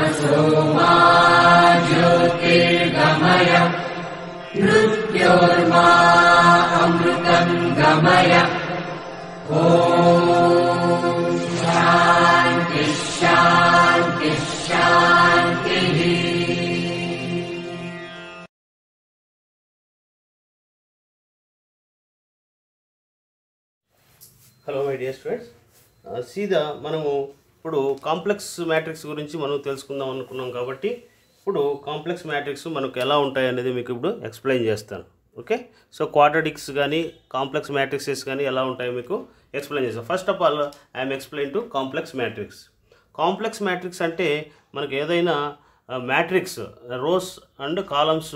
us hello my dear students సీదా మనము ఇప్పుడు కాంప్లెక్స్ మ్యాట్రిక్స్ గురించి మనం తెలుసుకుందాం అనుకున్నాం కాబట్టి ఇప్పుడు కాంప్లెక్స్ మ్యాట్రిక్స్ మనకు ఎలా ఉంటాయి అనేది మీకు ఇప్పుడు ఎక్స్ప్లెయిన్ చేస్తాను ఓకే సో క్వాడ్రటిక్స్ కానీ కాంప్లెక్స్ మ్యాట్రిక్సెస్ కానీ ఎలా ఉంటాయో మీకు ఎక్స్ప్లెయిన్ చేస్తాను first of all I'm explain to complex matrix complex matrix అంటే మనకు ఏదైనా మ్యాట్రిక్స్ రోస్ అండ్ కాలమ్స్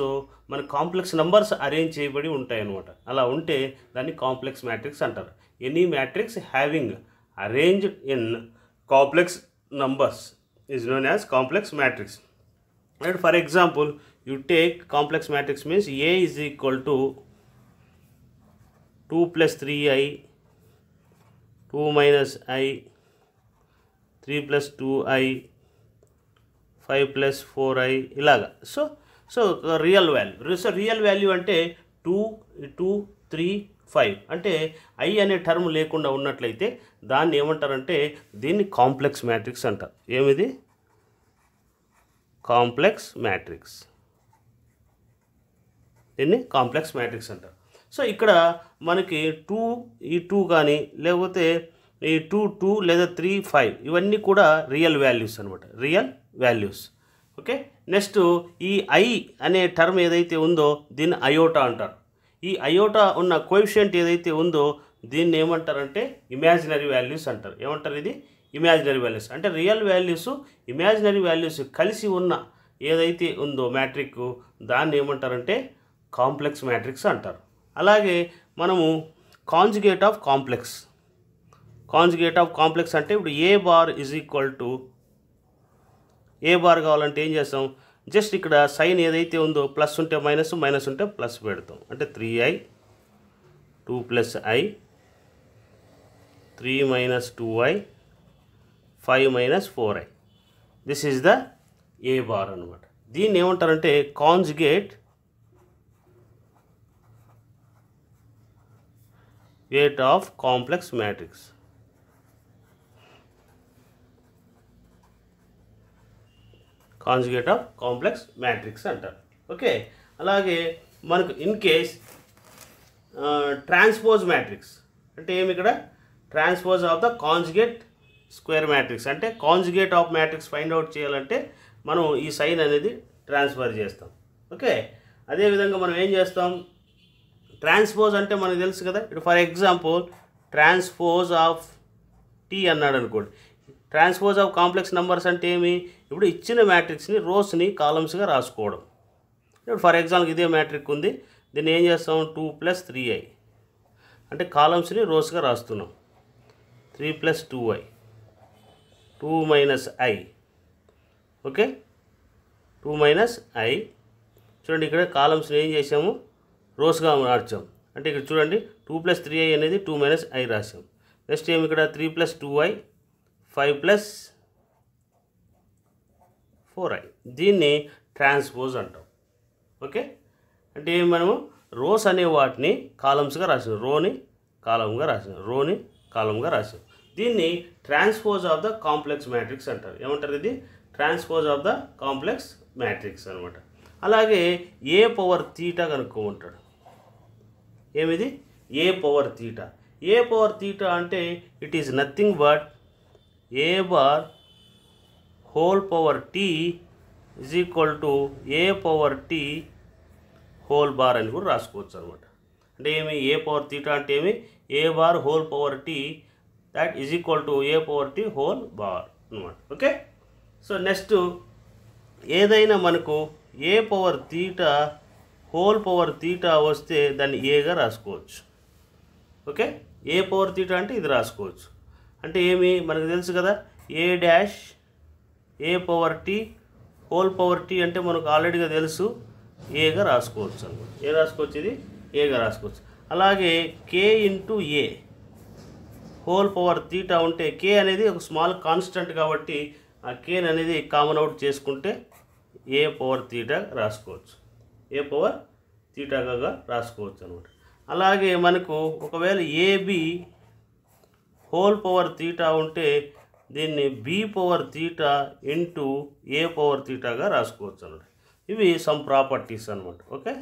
మన కాంప్లెక్స్ నెంబర్స్ అరేంజ్ చేయబడి ఉంటాయి అనమాట అలా ఉంటే దాన్ని కాంప్లెక్స్ మ్యాట్రిక్స్ అంటారు any matrix having arranged in complex numbers is known as complex matrix and for example you take complex matrix means A is equal to two plus three i two minus i three plus two i five plus four i ఇలాగా so so real value so real value అంటే two two three five అంటే i అనే term లేకుండా ఉన్నట్లయితే దాన్ని ఏమంటారంటే దీన్ని complex matrix అంటారు ఏమిది కాంప్లెక్స్ మ్యాట్రిక్స్ దీన్ని కాంప్లెక్స్ మ్యాట్రిక్స్ అంటారు సో ఇక్కడ మనకి టూ ఈ టూ కానీ లేకపోతే ఈ టూ టూ లేదా త్రీ ఫైవ్ ఇవన్నీ కూడా రియల్ వాల్యూస్ అనమాట రియల్ వాల్యూస్ ఓకే నెక్స్ట్ ఈ ఐ అనే టర్మ్ ఏదైతే ఉందో దీన్ని అయోటా అంటారు ఈ అయోటా ఉన్న కోఎఫిషియంట్ ఏదైతే ఉందో దీన్ని ఏమంటారంటే ఇమాజినరీ వాల్యూస్ అంటారు ఏమంటారు ఇది ఇమాజినరీ వాల్యూస్ అంటే రియల్ వాల్యూస్ ఇమాజినరీ వాల్యూస్ కలిసి ఉన్న ఏదైతే ఉందో మ్యాట్రిక్ దాన్ని ఏమంటారంటే కాంప్లెక్స్ మ్యాట్రిక్స్ అంటారు అలాగే మనము conjugate of complex conjugate of complex అంటే ఇప్పుడు A bar is equal to A bar కావాలంటే ఏం చేస్తాం జస్ట్ ఇక్కడ సైన్ ఏదైతే ఉందో ప్లస్ ఉంటే మైనస్ మైనస్ ఉంటే ప్లస్ పెడతాం అంటే three i two plus i three minus two i five minus four i this is the A bar అనమాట దీన్ని ఏమంటారంటే conjugate weight of complex matrix conjugate of complex matrix అంటారు okay అలాగే మనకు in case transpose matrix అంటే ఏమి ఇక్కడ transpose of the conjugate square matrix అంటే conjugate of matrix find out చేయాలంటే మనం ఈ సైన్ అనేది ట్రాన్స్ఫర్ చేస్తాం ఓకే అదేవిధంగా మనం ఏం చేస్తాం ట్రాన్స్పోజ్ అంటే మనకు తెలుసు కదా ఇప్పుడు for example transpose of T అన్నాడు అనుకోండి ట్రాన్స్పోజ్ ఆఫ్ కాంప్లెక్స్ నెంబర్స్ అంటే ఏమి ఇప్పుడు ఇచ్చిన మ్యాట్రిక్స్ని రోస్ని కాలమ్స్గా రాసుకోవడం ఇప్పుడు ఫర్ ఎగ్జాంపుల్ ఇదే మ్యాట్రిక్ ఉంది దీన్ని ఏం చేస్తాం టూ ప్లస్ త్రీ ఐ అంటే కాలమ్స్ని రోస్గా రాస్తున్నాం three plus two i two minus i okay two minus i చూడండి ఇక్కడ కాలమ్స్ని ఏం చేసాము రోస్గా మార్చాం అంటే ఇక్కడ చూడండి టూ ప్లస్ త్రీ ఐ అనేది టూ మైనస్ ఐ రాసాం నెక్స్ట్ ఏమి ఇక్కడ three plus two i five plus four i దీన్ని ట్రాన్స్పోజ్ అంటాం ఓకే అంటే మనము రోస్ అనే వాటిని కాలమ్స్గా రాసాం రోని కాలంగా రాసాం రోని కాలంగా రాసాం దీన్ని transpose of the complex matrix అంటారు ఏమంటారు ఇది transpose of the complex matrix అనమాట అలాగే ఏ పవర్ తీటా కనుక్కోమంటాడు ఏమిది A power theta A power theta అంటే it is nothing but a bar whole power t is equal to A power T whole bar అని కూడా రాసుకోవచ్చు అనమాట అంటే ఏమి ఏ పవర్ తీటా అంటే ఏమి A bar whole power T that is equal to A power T whole bar అనమాట okay so next ఏదైనా మనకు A power theta whole power theta వస్తే దాన్ని ఏగా రాసుకోవచ్చు ఓకే ఏ పవర్ తీటా అంటే ఇది రాసుకోవచ్చు అంటే ఏమి మనకు తెలుసు కదా A dash A power T whole power T అంటే మనకు ఆల్రెడీగా తెలుసు ఏగా రాసుకోవచ్చు అనమాట ఏ రాసుకోవచ్చు ఇది ఏగా రాసుకోవచ్చు అలాగే K into A whole power theta ఉంటే కే అనేది ఒక స్మాల్ కాన్స్టెంట్ కాబట్టి ఆ కేన్ అనేది కామన్ అవుట్ చేసుకుంటే ఏ పవర్ తీటా రాసుకోవచ్చు ఏ పవర్ తీటాగా రాసుకోవచ్చు అనమాట అలాగే మనకు ఒకవేళ ఏబి హోల్ పవర్ తీటా ఉంటే దీన్ని B power theta into A power తీటాగా రాసుకోవచ్చు అన్నమాట ఇవి సమ్ ప్రాపర్టీస్ అనమాట ఓకే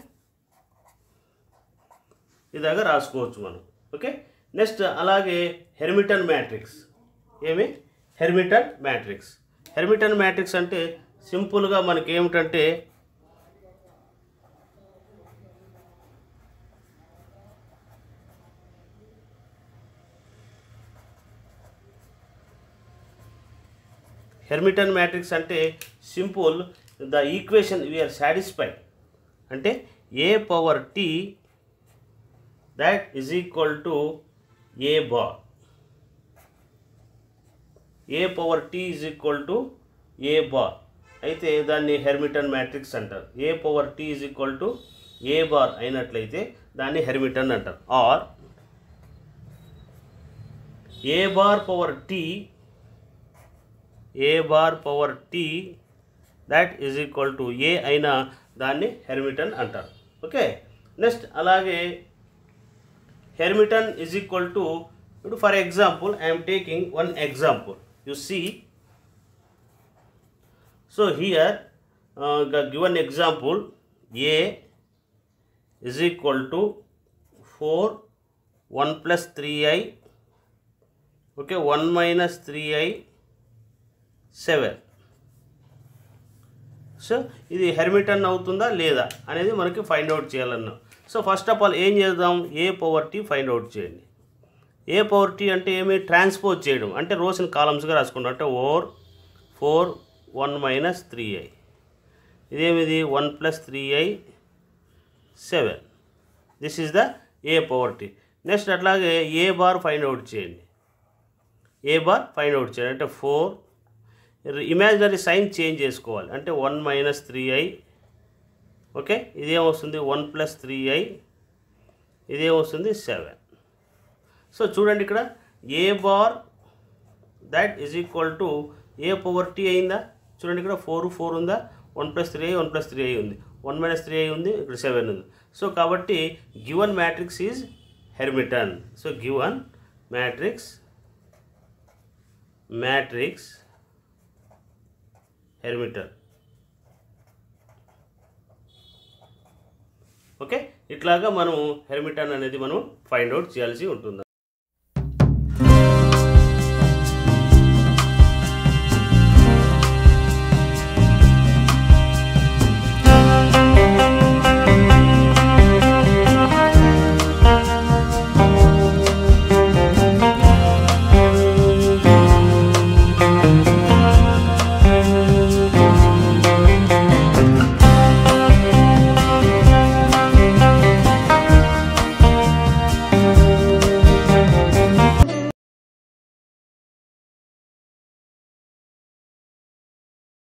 ఇదాగా రాసుకోవచ్చు మనం ఓకే నెక్స్ట్ అలాగే హెర్మిటన్ మ్యాట్రిక్స్ ఏమి హెర్మిటన్ మ్యాట్రిక్స్ హెర్మిటన్ మ్యాట్రిక్స్ అంటే సింపుల్గా మనకి ఏమిటంటే హెర్మిటన్ మ్యాట్రిక్స్ అంటే simple the equation we are satisfied అంటే A power T that is equal to A bar A power T is equal to A bar అయితే దాన్ని హెర్మిటన్ మ్యాట్రిక్స్ అంటారు A power T is equal to A bar అయినట్లయితే దాన్ని Hermitian అంటారు or A bar power T A bar power T that is equal to A अना दाने Hermitian अटार okay next अलागे Hermitian is equal to for example I'm taking one example you see so here given example as equal to four one plus three i okay one i seven so ఇది హెర్మిటన్ అవుతుందా లేదా అనేది మనకి find out చేయాలన్నా so first of all ఏం చేద్దాం A power T find out చేయండి ఏ పవర్ టీ అంటే ఏమి ట్రాన్స్పోజ్ చేయడం అంటే రోస్ని కాలమ్స్గా రాసుకుంటాం అంటే or four one minus three i ఇదేమిది one plus three i seven this is the A power T next అట్లాగే ఏ బార్ ఫైండ్ అవుట్ చేయండి ఏ బార్ ఫైండ్ అవుట్ చేయండి అంటే ఫోర్ ఇమాజినరీ సైన్ చేంజ్ చేసుకోవాలి అంటే one minus three i okay ఇదేమొస్తుంది one plus three i ఇదేమొస్తుంది seven so చూడండి ఇక్కడ A bar that is equal to A power T అయిందా చూడండి ఇక్కడ ఫోర్ ఫోర్ ఉందా one plus three i one plus three i ఉంది వన్ మైనస్ త్రీ ఐ ఉంది ఇక్కడ సెవెన్ ఉంది సో కాబట్టి given matrix is Hermitian so given matrix matrix Hermitian okay ఇట్లాగా మనం హెర్మిటన్ అనేది మనం ఫైండ్ అవుట్ చేయాల్సి ఉంటుంది